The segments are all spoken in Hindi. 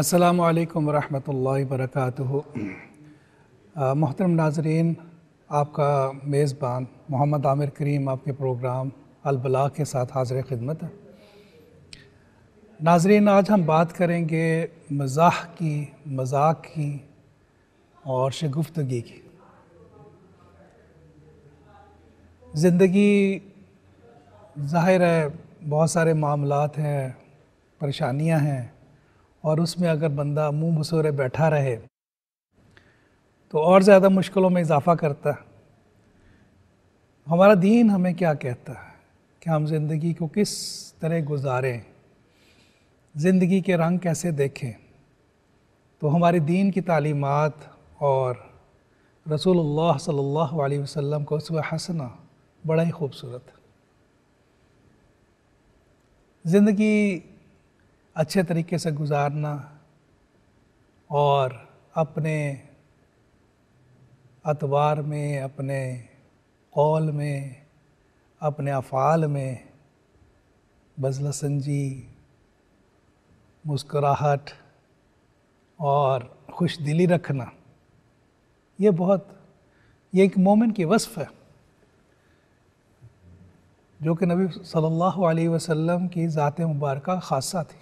अस्सलाम वालेकुम रहमतुल्लाहि मोहतरम नाजरीन आपका मेज़बान मोहम्मद आमिर करीम आपके प्रोग्राम अलबला के साथ हाजिर खिदमत है नाजरीन आज हम बात करेंगे मजाक की मजाक की और शगुफ्तगी की ज़िंदगी ज़ाहिर है बहुत सारे मामलात हैं परेशानियां हैं और उसमें अगर बंदा मुंह बसोरे बैठा रहे तो और ज़्यादा मुश्किलों में इजाफा करता है हमारा दीन हमें क्या कहता है कि हम ज़िंदगी को किस तरह गुजारें ज़िंदगी के रंग कैसे देखें तो हमारे दीन की तालीमत और रसूलुल्लाह सल्लल्लाहु अलैहि वसल्लम का उसवा हसना बड़ा ही खूबसूरत ज़िंदगी अच्छे तरीके से गुजारना और अपने अतवार में अपने कौल में अपने अफ़ाल में बजला संजी मुस्कुराहट और खुश दिली रखना ये बहुत ये एक मोमिन की वस्फ है जो कि नबी सल्लल्लाहु अलैहि वसल्लम की ज़ात मुबारक खासा थी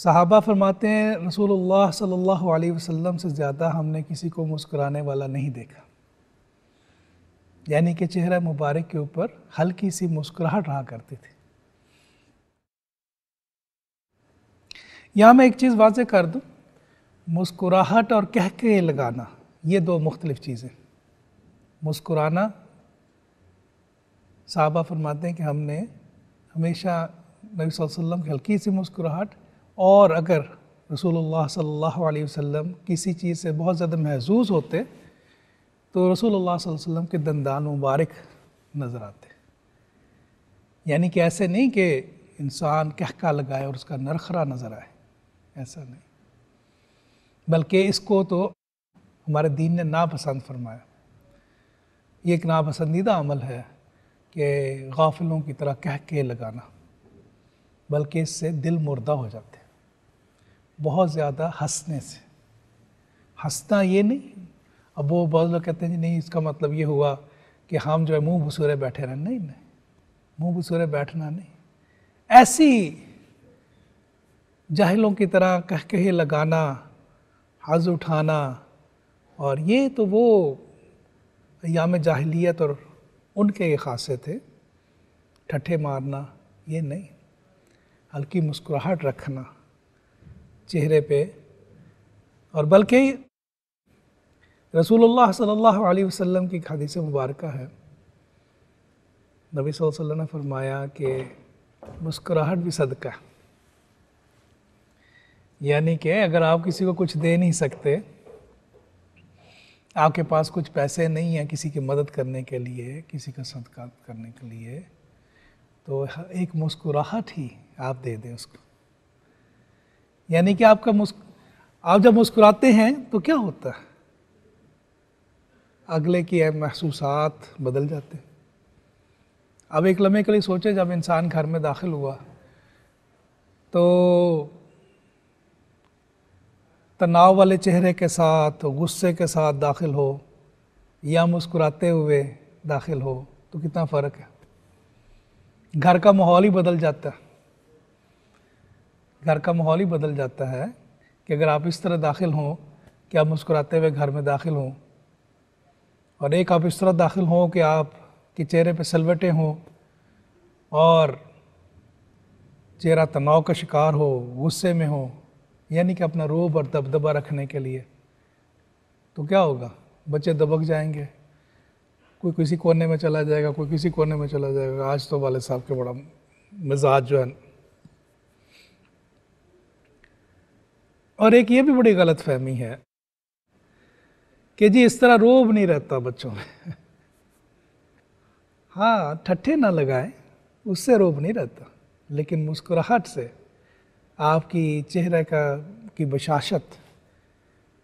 सहाबा फरमाते हैं रसूलुल्लाह सल्लल्लाहु अलैहि वसल्लम से ज़्यादा हमने किसी को मुस्कुराने वाला नहीं देखा यानी कि चेहरा मुबारक के ऊपर हल्की सी मुस्कुराहट रहा करती थी यहाँ मैं एक चीज़ वाज़ कर दूँ मुस्कुराहट और कह के लगाना ये दो मुख्तलिफ चीज़ें मुस्कुराना साहबा फरमाते हैं कि हमने हमेशा नबी वसल्लम की हल्की सी मुस्कुराहट और अगर रसूलुल्लाह सल्लल्लाहु अलैहि वसल्लम किसी चीज़ से बहुत ज़्यादा महजूज होते तो रसूलुल्लाह सल्लल्लाहु अलैहि वसल्लम के दंदान मुबारक नज़र आते यानी कि ऐसे नहीं कि इंसान कहका लगाए और उसका नरखरा नज़र आए ऐसा नहीं बल्कि इसको तो हमारे दीन ने नापसंद फरमाया ये एक नापसंदीदा अमल है कि गाफिलों की तरह कह के लगाना बल्कि इससे दिल मुर्दा हो जाता बहुत ज़्यादा हंसने से हंसना ये नहीं अब वो बहुत लोग कहते हैं जी नहीं इसका मतलब ये हुआ कि हम जो है मुंह भसूरे बैठे रहें नहीं नहीं मुंह भसूरे बैठना नहीं ऐसी जाहिलों की तरह कह कहे लगाना हज उठाना और ये तो वो याम जाहलीत और उनके ये खासे थे ठट्ठे मारना ये नहीं हल्की मुस्कुराहट रखना चेहरे पे और बल्कि रसूलुल्लाह सल्लल्लाहु अलैहि वसल्लम की से मुबारक है नबी वसल्लम ने फरमाया कि मुस्कुराहट भी सदका यानी कि अगर आप किसी को कुछ दे नहीं सकते आपके पास कुछ पैसे नहीं है किसी की मदद करने के लिए किसी का सदका करने के लिए तो एक मुस्कुराहट ही आप दे दें उसको यानी कि आपका मुस्क आप जब मुस्कुराते हैं तो क्या होता है अगले की महसूस बदल जाते हैं अब एक लम्हे के लिए सोचे जब इंसान घर में दाखिल हुआ तो तनाव वाले चेहरे के साथ गुस्से के साथ दाखिल हो या मुस्कुराते हुए दाखिल हो तो कितना फ़र्क है घर का माहौल ही बदल जाता है घर का माहौल ही बदल जाता है कि अगर आप इस तरह दाखिल हों कि आप मुस्कुराते हुए घर में दाखिल हों और एक आप इस तरह दाखिल हों कि आप के चेहरे पर सलवटें हों और चेहरा तनाव का शिकार हो गुस्से में हो यानी कि अपना रोब और दबदबा रखने के लिए तो क्या होगा बच्चे दबक जाएंगे कोई किसी कोने में चला जाएगा कोई किसी कोने में चला जाएगा आज तो वाले साहब के बड़ा मिजाज जो है और एक ये भी बड़ी गलत फहमी है कि जी इस तरह रोब नहीं रहता बच्चों में हाँ ठट्ठे ना लगाए उससे रोब नहीं रहता लेकिन मुस्कुराहट से आपकी चेहरे का की बशाशत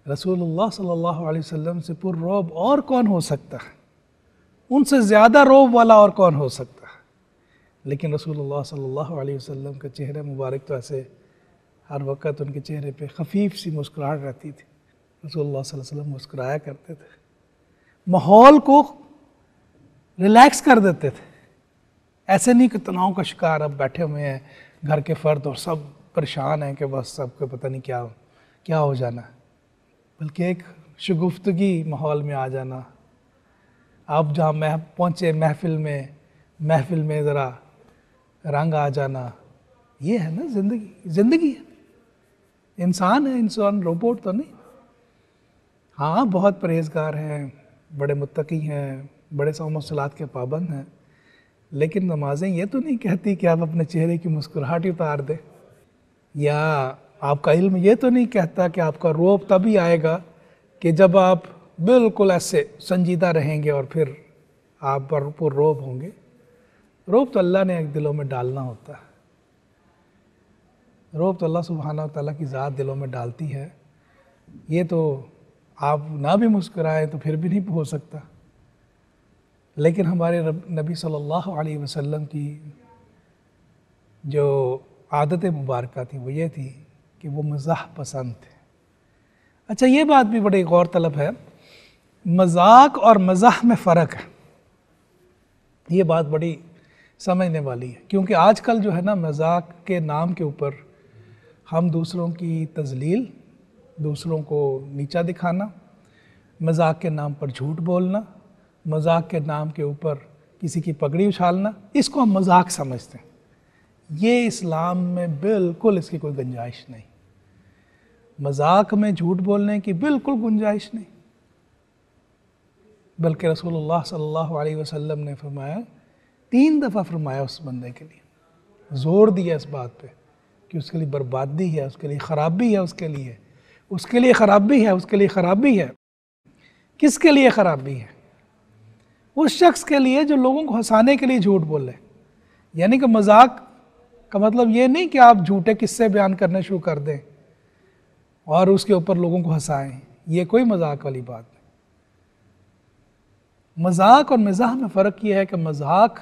रसूलुल्लाह सल्लल्लाहु अलैहि वसल्लम से पुर रोब और कौन हो सकता है उनसे ज़्यादा रोब वाला और कौन हो सकता है लेकिन रसूलुल्लाह सल्लल्लाहु अलैहि वसल्लम का चेहरा मुबारक तो ऐसे हर वक्त उनके चेहरे पे खफीफ सी मुस्कुराहट रहती थी रसोल्ला वसल्लम मुस्कुराया करते थे माहौल को रिलैक्स कर देते थे ऐसे नहीं कि तनाव का शिकार अब बैठे हुए हैं घर के फर्द और सब परेशान हैं कि बस सबको पता नहीं क्या क्या हो जाना बल्कि एक शगुफ्तगी माहौल में आ जाना अब जहाँ मह पहुँचे महफिल में महफिल में ज़रा रंग आ जाना ये है ना ज़िंदगी ज़िंदगी है इंसान है इंसान रोबोट तो नहीं हाँ बहुत परहेजगार हैं बड़े मुतकी हैं बड़े सौमसलात के पाबंद हैं लेकिन नमाजें ये तो नहीं कहती कि आप अपने चेहरे की मुस्कुराहट उतार दें या आपका इल्म ये तो नहीं कहता कि आपका रोब तभी आएगा कि जब आप बिल्कुल ऐसे संजीदा रहेंगे और फिर आप पर रोब होंगे रोब तो अल्लाह ने एक दिलों में डालना होता है रोब तो अल्लाह सुबहाना तला की ज़ात दिलों में डालती है ये तो आप ना भी मुस्कराए तो फिर भी नहीं हो सकता लेकिन हमारे रब, नबी सल्लल्लाहु अलैहि वसल्लम की जो आदत मुबारक थी वो ये थी कि वो मज़ाक पसंद थे अच्छा ये बात भी बड़ी गौर तलब है मजाक और मज़ाह में फ़र्क है ये बात बड़ी समझने वाली है क्योंकि आजकल जो है ना मजाक के नाम के ऊपर हम दूसरों की तजलील दूसरों को नीचा दिखाना मजाक के नाम पर झूठ बोलना मजाक के नाम के ऊपर किसी की पगड़ी उछालना इसको हम मजाक समझते हैं ये इस्लाम में बिल्कुल इसकी कोई गुंजाइश नहीं मजाक में झूठ बोलने की बिल्कुल गुंजाइश नहीं बल्कि रसूलुल्लाह सल्लल्लाहु अलैहि वसल्लम ने फरमाया तीन दफ़ा फरमाया उस बंदे के लिए ज़ोर दिया इस बात पे कि उसके लिए बर्बादी है उसके लिए ख़राबी है उसके लिए उसके लिए ख़राबी है उसके लिए ख़राबी है किसके लिए ख़राबी है उस शख्स के लिए जो लोगों को हंसाने के लिए झूठ बोले यानी कि मजाक का मतलब ये नहीं कि आप झूठे किस्से बयान करने शुरू कर दें और उसके ऊपर लोगों को हंसाएं ये कोई मजाक वाली बात नहीं मजाक और मज़ाह में फ़र्क यह है कि मजाक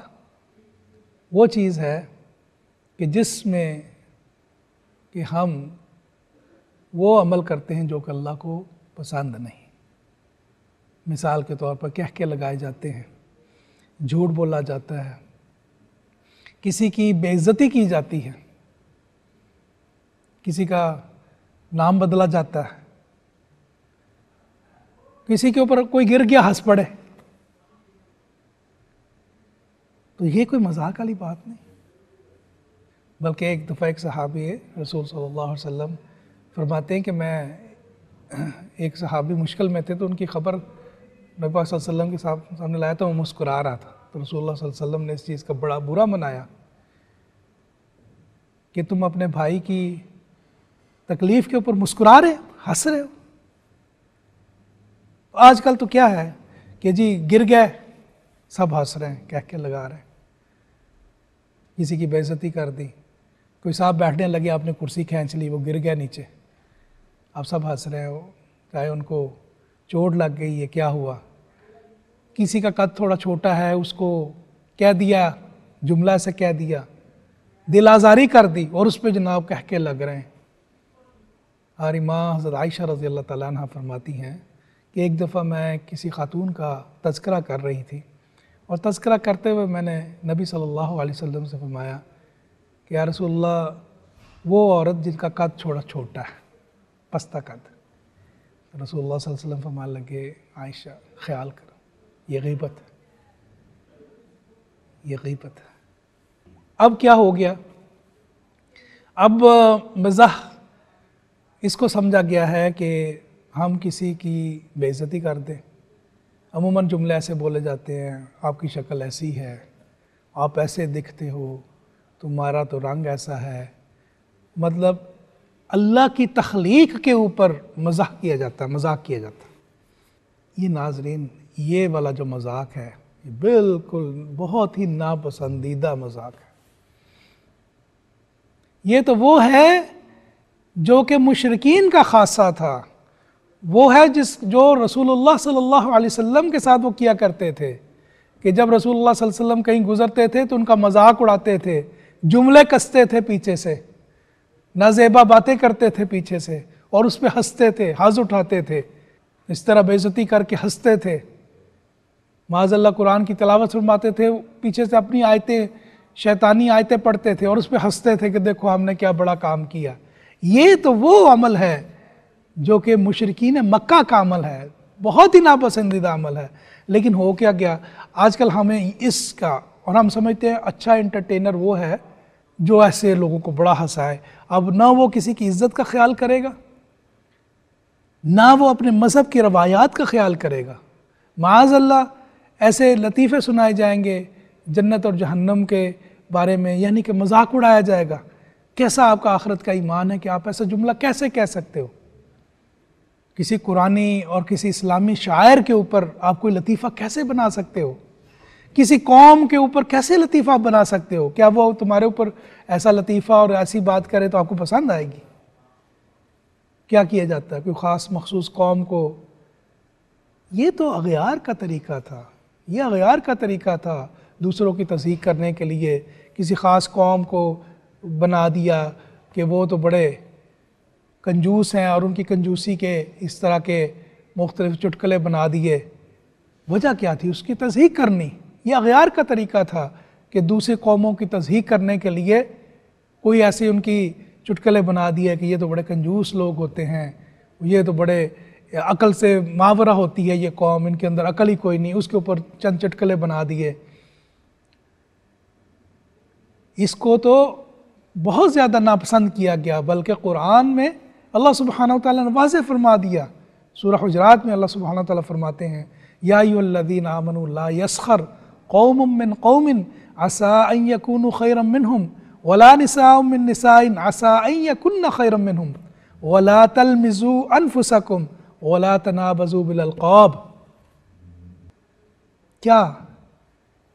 वो चीज़ है कि जिसमें कि हम वो अमल करते हैं जो कि अल्लाह को पसंद नहीं मिसाल के तौर पर कह के लगाए जाते हैं झूठ बोला जाता है किसी की बेइज्जती की जाती है किसी का नाम बदला जाता है किसी के ऊपर कोई गिर गया हंस पड़े तो ये कोई मजाक वाली बात नहीं बल्कि एक दफ़ा एक सहाबी है रसूल सल्लल्लाहु अलैहि वसल्लम फरमाते हैं कि मैं एक सहाबी मुश्किल में थे तो उनकी खबर नबी पाक वसल्लम के सामने लाया था तो वो मुस्कुरा रहा था तो रसूल वसल्लम ने इस चीज़ का बड़ा बुरा मनाया कि तुम अपने भाई की तकलीफ़ के ऊपर मुस्कुरा रहे हो हंस रहे हो तो आजकल तो क्या है कि जी गिर गए सब हंस रहे हैं कह के लगा रहे हैं किसी की बेइज्जती कर दी कोई साहब बैठने लगे आपने कुर्सी खींच ली वो गिर गया नीचे आप सब हंस रहे हो चाहे उनको चोट लग गई है क्या हुआ किसी का कद थोड़ा छोटा है उसको कह दिया जुमला से कह दिया दिल आज़ारी कर दी और उस पर जनाब कह के लग रहे हैं हमारी माँ हज़रत आयशा रज़ी अल्लाह तह फरमाती हैं कि एक दफ़ा मैं किसी ख़ातून का तस्करा कर रही थी और तस्करा करते हुए मैंने नबी सल्लल्लाहु अलैहि वसल्लम से फरमाया कि यार रसोल्ला वो औरत जिनका कद छोड़ा छोटा है पस्ता कद रसोल्ला वसम फरमान लगे आयशा ख्याल करो ये गीबत है ये गीबत है अब क्या हो गया अब मज़ाह इसको समझा गया है कि हम किसी की बेइज्जती कर दें अमूमन जुमले ऐसे बोले जाते हैं आपकी शक्ल ऐसी है आप ऐसे दिखते हो तुम्हारा तो रंग ऐसा है मतलब अल्लाह की तख्लीक के ऊपर मजाक किया जाता है मजाक किया जाता ये नाजरीन ये वाला जो मजाक है ये बिल्कुल बहुत ही नापसंदीदा मजाक है ये तो वो है जो कि मुशरकिन का खासा था वो है जिस जो रसूलुल्लाह सल्लल्लाहु अलैहि वसल्लम के साथ वो किया करते थे कि जब रसूलुल्लाह सल्लल्लाहु अलैहि वसल्लम कहीं गुजरते थे तो उनका मजाक उड़ाते थे जुमले कसते थे पीछे से नाजेबा बातें करते थे पीछे से और उस पर हंसते थे हाज उठाते थे इस तरह बेजती करके हंसते थे माजल्ला कुरान की तलावत फरमाते थे पीछे से अपनी आयतें शैतानी आयतें पढ़ते थे और उस पर हंसते थे कि देखो हमने क्या बड़ा काम किया ये तो वो अमल है जो कि मुशरकिन मक्का का अमल है बहुत ही नापसंदीदा अमल है लेकिन हो क्या गया आजकल हमें इसका और हम समझते हैं अच्छा एंटरटेनर वो है जो ऐसे लोगों को बड़ा हंसाए अब ना वो किसी की इज्जत का ख्याल करेगा ना वो अपने मज़हब की रवायात का ख्याल करेगा माज अल्लाह ऐसे लतीफ़े सुनाए जाएंगे जन्नत और जहन्नम के बारे में यानी कि मजाक उड़ाया जाएगा कैसा आपका आखरत का ईमान है कि आप ऐसा जुमला कैसे कह सकते हो किसी कुरानी और किसी इस्लामी शायर के ऊपर आप कोई लतीफ़ा कैसे बना सकते हो किसी कौम के ऊपर कैसे लतीफ़ा बना सकते हो क्या वो तुम्हारे ऊपर ऐसा लतीफ़ा और ऐसी बात करे तो आपको पसंद आएगी क्या किया जाता है कोई ख़ास मखसूस कौम को ये तो अगयार का तरीका था ये अगयार का तरीका था दूसरों की तस्दीक करने के लिए किसी ख़ास कौम को बना दिया कि वो तो बड़े कंजूस हैं और उनकी कंजूसी के इस तरह के मुख्तलिफ चुटकले बना दिए वजह क्या थी उसकी तस्दीक करनी ये अगयार का तरीका था कि दूसरी कौमों की तजहीक करने के लिए कोई ऐसे उनकी चुटकले बना दिए कि ये तो बड़े कंजूस लोग होते हैं ये तो बड़े अकल से मावरा होती है ये कौम इनके अंदर अकल ही कोई नहीं उसके ऊपर चंद चटकले बना दिए इसको तो बहुत ज़्यादा नापसंद किया गया बल्कि कुरान में अल्लाह सुबहान ताली ने वाज फरमा दिया सूरह हजरात में अल्लाह सुबहाना तरमाते फरमाते हैं या युल्लदीन आमन ला यसखर قوم من قوم عسى यकून يكونوا خيرا منهم ولا نساء من نساء عسى यकुन يكن خيرا منهم ولا تلمزوا अनफुसकुम ولا تنابزوا बिलकौब क्या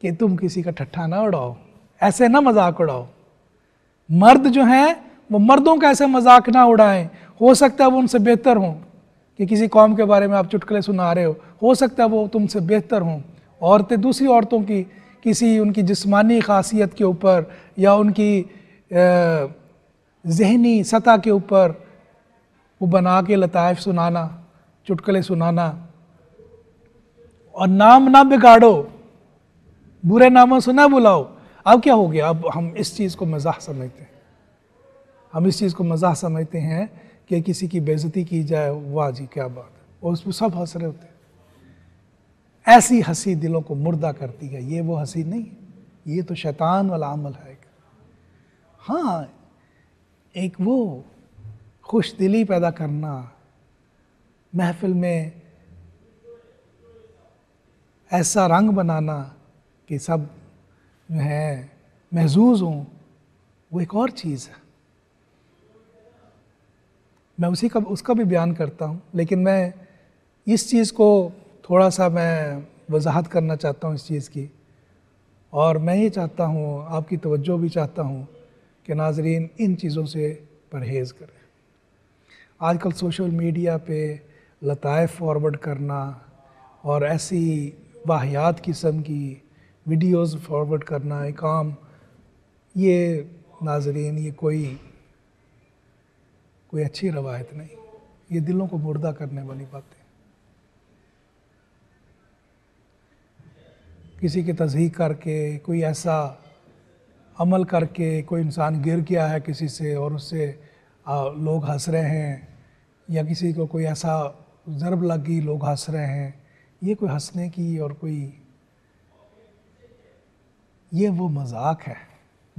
कि तुम किसी का ठट्ठा ना उड़ाओ ऐसे ना मजाक उड़ाओ मर्द जो हैं वो मर्दों का ऐसे मजाक ना उड़ाएं हो सकता है वो उनसे बेहतर हों कि किसी कौम के बारे में आप चुटकुले सुना रहे हो हो सकता है वो तुमसे बेहतर हों औरतें दूसरी औरतों की किसी उनकी जिस्मानी खासियत के ऊपर या उनकी जहनी सतह के ऊपर वो बना के लताइफ सुनाना चुटकले सुनाना और नाम ना बिगाड़ो बुरे नामों से ना बुलाओ अब क्या हो गया अब हम इस चीज़ को मजाक समझते हैं हम इस चीज़ को मजाक समझते हैं कि किसी की बेजती की जाए वाह जी क्या बात है और उसमें सब हंस रहे होते हैं ऐसी हंसी दिलों को मुर्दा करती है ये वो हंसी नहीं ये तो शैतान वाला अमल है हाँ एक वो खुश दिली पैदा करना महफिल में ऐसा रंग बनाना कि सब जो है महजूज हों वो एक और चीज़ है मैं उसी का उसका भी बयान करता हूँ लेकिन मैं इस चीज़ को थोड़ा सा मैं वजाहत करना चाहता हूँ इस चीज़ की और मैं ये चाहता हूँ आपकी तवज्जो भी चाहता हूँ कि नाजरीन इन चीज़ों से परहेज़ करें आजकल सोशल मीडिया पे लताइफ फॉरवर्ड करना और ऐसी वाहियात किस्म की वीडियोस फॉरवर्ड करना एक आम ये नाजरीन ये कोई कोई अच्छी रवायत नहीं ये दिलों को मुर्दा करने वाली बातें किसी की तजी करके कोई ऐसा अमल करके कोई इंसान गिर गया है किसी से और उससे लोग हंस रहे हैं या किसी को कोई ऐसा ज़रब लगी लोग हंस रहे हैं ये कोई हंसने की और कोई ये वो मजाक है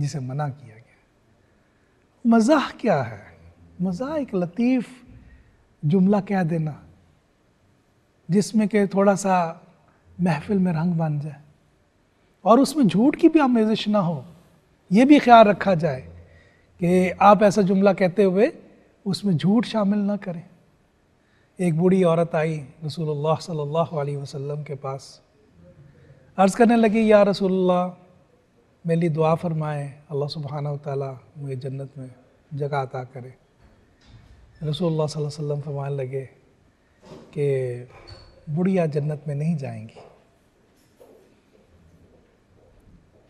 जिसे मना किया गया मजाक क्या है मजाक एक लतीफ़ जुमला कह देना जिसमें कि थोड़ा सा महफिल में रंग बन जाए और उसमें झूठ की भी आमेजिश ना हो ये भी ख्याल रखा जाए कि आप ऐसा जुमला कहते हुए उसमें झूठ शामिल ना करें एक बूढ़ी औरत आई रसूलुल्लाह सल्लल्लाहु अलैहि वसल्लम के पास अर्ज़ करने लगी या रसूलुल्लाह मेरे लिए दुआ फरमाए अल्लाह सुबहाना ताला मुझे जन्नत में जगह अता करे रसूलुल्लाह सल्लल्लाहु अलैहि वसल्लम फरमाने लगे कि बुढ़िया जन्नत में नहीं जाएंगी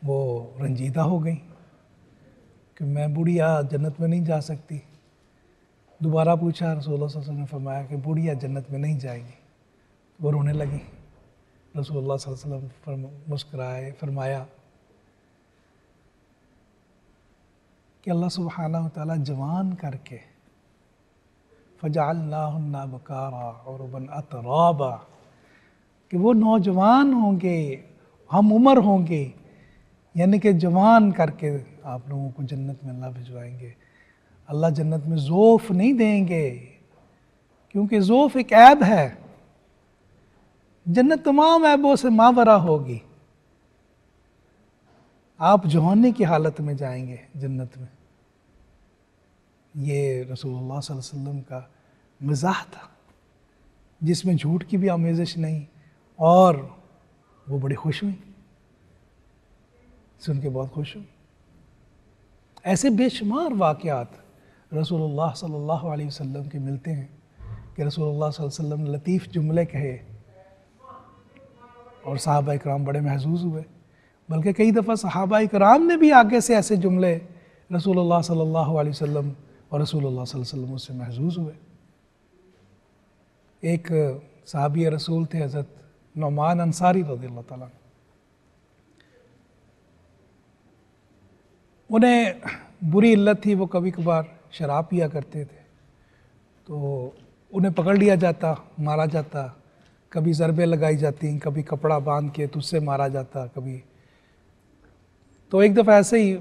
वो रंजीदा हो गई कि मैं बुढ़िया जन्नत में नहीं जा सकती दोबारा पूछा रसोल वसल्लम ने फरमाया कि बुढ़िया जन्नत में नहीं जाएगी वो रोने लगी रसोल वसल्लम फरमा मुस्कराए फरमाया कि अल्लाह सुबहाना तला जवान करके फजाल बकारा और बन अतराबा कि वो नौजवान होंगे हम उम्र होंगे यानी कि जवान करके आप लोगों को जन्नत में अल्लाह भिजवाएंगे अल्लाह जन्नत में ज़ोफ़ नहीं देंगे क्योंकि ज़ोफ़ एक ऐब है जन्नत तमाम ऐबों से मावरा होगी आप जवानी की हालत में जाएंगे जन्नत में ये रसूलुल्लाह सल्लल्लाहु अलैहि वसल्लम का मजाक था जिसमें झूठ की भी आमेजश नहीं और वो बड़े खुश हुई सुन के बहुत खुश हूँ ऐसे बेशुमार वाक़ात रसूलुल्लाह सल्लल्लाहु अलैहि वसल्लम के मिलते हैं कि रसूलुल्लाह सल्लल्लाहु अलैहि वसल्लम ने लतीफ़ जुमले कहे और साहबा कराम बड़े महजूज हुए बल्कि कई दफ़ा साहबा कराम ने भी आगे से ऐसे जुमले रसूलुल्लाह सल्लल्लाहु अलैहि वसल्लम और रसूलुल्लाह सल्लल्लाहु अलैहि वसल्लम उससे महजूज हुए एक साहबी रसूल थे हज़रत नौमान अंसारी रदी तुम उन्हें बुरी इल्लत थी वो कभी कभार शराब पिया करते थे तो उन्हें पकड़ लिया जाता मारा जाता कभी जरबे लगाई जाती कभी कपड़ा बांध के तुझसे मारा जाता कभी तो एक दफ़ा ऐसे ही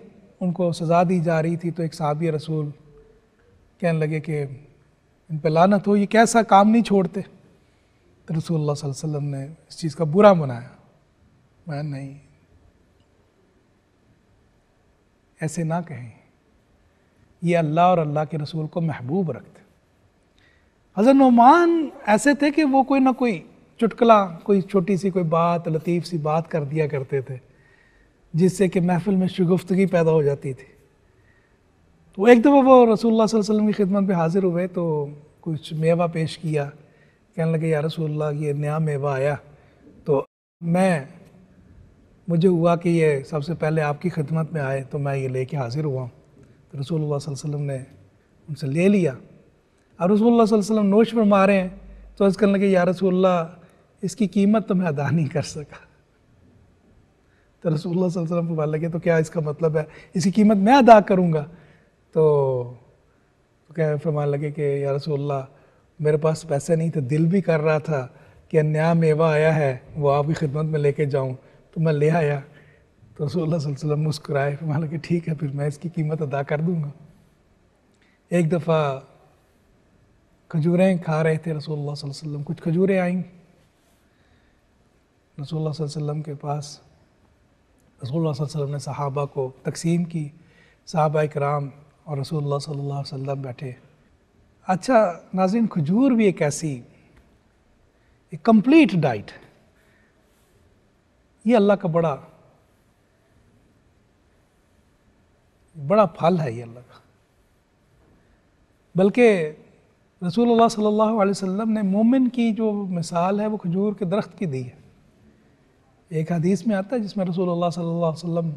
उनको सज़ा दी जा रही थी तो एक सहाबी रसूल कहने लगे कि इन पर लानत हो ये कैसा काम नहीं छोड़ते तो रसूल वसम ने इस चीज़ का बुरा मनाया मैं नहीं ऐसे ना कहें ये अल्लाह और अल्लाह के रसूल को महबूब रखते हजर नुमान ऐसे थे कि वो कोई ना कोई चुटकला कोई छोटी सी कोई बात लतीफ़ सी बात कर दिया करते थे जिससे कि महफिल में शगुफ्तगी पैदा हो जाती थी तो एक दफ़ा वो रसूल वसल्लम की खिदमत में हाज़िर हुए तो कुछ मेवा पेश किया कहने लगे या रसोल्ला ये नया मेवा आया तो मैं मुझे हुआ कि ये सबसे पहले आपकी खिदमत में आए तो मैं ये ले कर हाज़िर हुआ तो रसूल वसलम ने उनसे ले लिया अब रसूल वसलम नोश पर मारे हैं तो अर्ज़ करने लगे या रसोल्ला इसकी कीमत तो मैं अदा नहीं कर सका तो रसूल वसल्लम फरमाने लगे तो क्या इसका मतलब है इसकी कीमत मैं अदा करूँगा तो, तो क्या फरमान लगे कि या रसोल्ला मेरे पास पैसे नहीं थे दिल भी कर रहा था कि नया मेवा आया है वो आपकी खिदमत में लेके जाऊँ तो मैं ले आया तो रसोल्ला मुस्कुराए फिर मैंने लगा ठीक है फिर मैं इसकी कीमत अदा कर दूँगा एक दफ़ा खजूरें खा रहे थे रसोल्ला वसल्लम कुछ खजूरें आईं रसोल्ला वसल्लम के पास रसोल्ला वसल्लम ने सहाबा को तकसीम की सहाबा कराम और रसोल्ला सल्लम बैठे अच्छा नाजिन खजूर भी एक ऐसी एक कंप्लीट डाइट ये अल्लाह का बड़ा बड़ा फल है ये अल्लाह का बल्कि रसूलुल्लाह सल्लल्लाहु अलैहि वसल्लम ने मोमिन की जो मिसाल है वो खजूर के दरख्त की दी है एक हदीस में आता है जिसमें रसूलुल्लाह सल्लल्लाहु अलैहि वसल्लम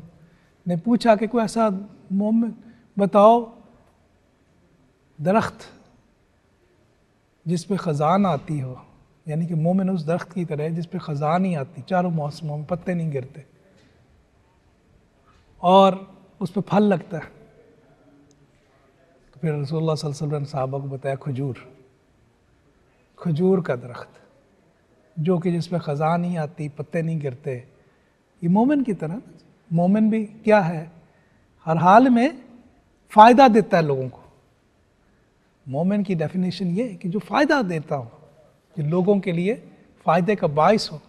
ने पूछा कि कोई ऐसा मोमिन बताओ दरख्त जिस पे ख़जान आती हो यानी कि मोमिन उस दरख्त की तरह है जिस पर ख़जा नहीं आती चारों मौसमों में पत्ते नहीं गिरते और उस पर फल लगता है तो फिर रसोल्ला वसल्लम साहबा को बताया खजूर खजूर का दरख्त जो कि जिस पर ख़जा नहीं आती पत्ते नहीं गिरते ये मोमिन की तरह मोमिन भी क्या है हर हाल में फ़ायदा देता है लोगों को मोमिन की डेफिनेशन ये है कि जो फ़ायदा देता हूँ जो लोगों के लिए फ़ायदे का बायस हो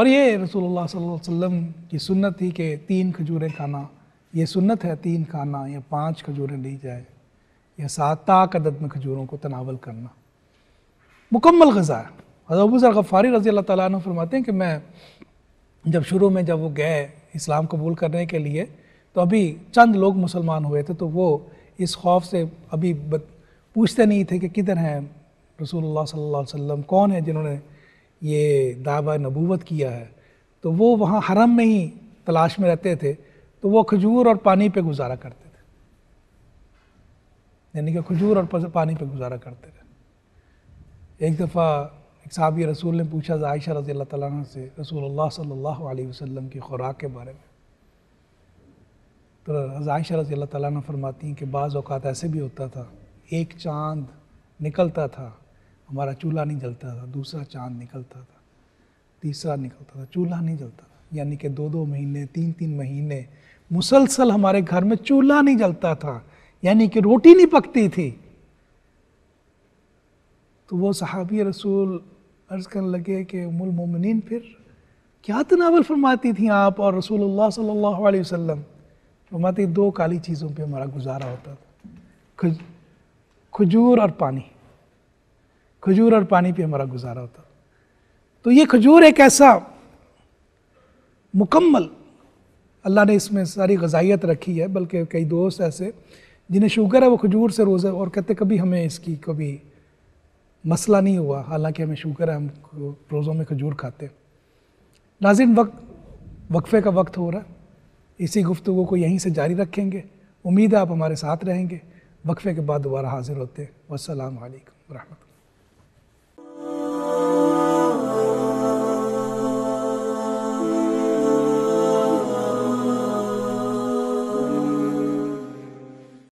और ये रसूलुल्लाह सल्लल्लाहु अलैहि वसल्लम की सुन्नत थी कि तीन खजूरें खाना ये सुन्नत है तीन खाना या पांच खजूरें ली जाए या सात अदद में खजूरों को तनावल करना मुकम्मल गज़ा है हजरबूज़र गफ़ारी रज़ी अल्लाह ताली फरमाते हैं कि मैं जब शुरू में जब वो गए इस्लाम कबूल करने के लिए तो अभी चंद लोग मुसलमान हुए थे तो वो इस खौफ से अभी पूछते नहीं थे कि किधर हैं रसूलुल्लाह सल्लल्लाहु अलैहि वसल्लम कौन है जिन्होंने ये दावा नबूवत किया है तो वो वहाँ हरम में ही तलाश में रहते थे तो वो खजूर और पानी पे गुजारा करते थे यानी कि खजूर और पानी पे गुजारा करते थे एक दफ़ा एक साहबी रसूल ने पूछा आयशा रजी अल्लाह तला से रसूल सल्ला वसम की खुराक के बारे में तो आयशा रजी अल्लाह तला फरमाती हैं कि बाज़ अवत ऐसे भी होता था एक चांद निकलता था हमारा चूल्हा नहीं जलता था दूसरा चांद निकलता था तीसरा निकलता था चूल्हा नहीं जलता था यानी कि दो दो महीने तीन तीन महीने मुसलसल हमारे घर में चूल्हा नहीं जलता था यानी कि रोटी नहीं पकती थी तो वो सहाबी रसूल अर्ज़ करने लगे कि उमुल मोमिन फिर क्या तनावल फरमाती थी आप और रसूल सल्लल्लाहु अलैहि वसल्लम फरमाती दो काली चीज़ों पे हमारा गुजारा होता था खजूर और पानी खजूर और पानी पे हमारा गुजारा होता तो ये खजूर एक ऐसा मुकम्मल अल्लाह ने इसमें सारी गजाइत रखी है बल्कि कई दोस्त ऐसे जिन्हें शुगर है वो खजूर से रोज़ा और कहते कभी हमें इसकी कभी मसला नहीं हुआ हालांकि हमें शुगर है हम रोज़ों में खजूर खाते नाजिन वक्त वक्फ़े का वक्त हो रहा है इसी गुफ्तु को यहीं से जारी रखेंगे उम्मीद है आप हमारे साथ रहेंगे वक्फ़े के बाद दोबारा हाजिर होते हैं वालकम वरहमत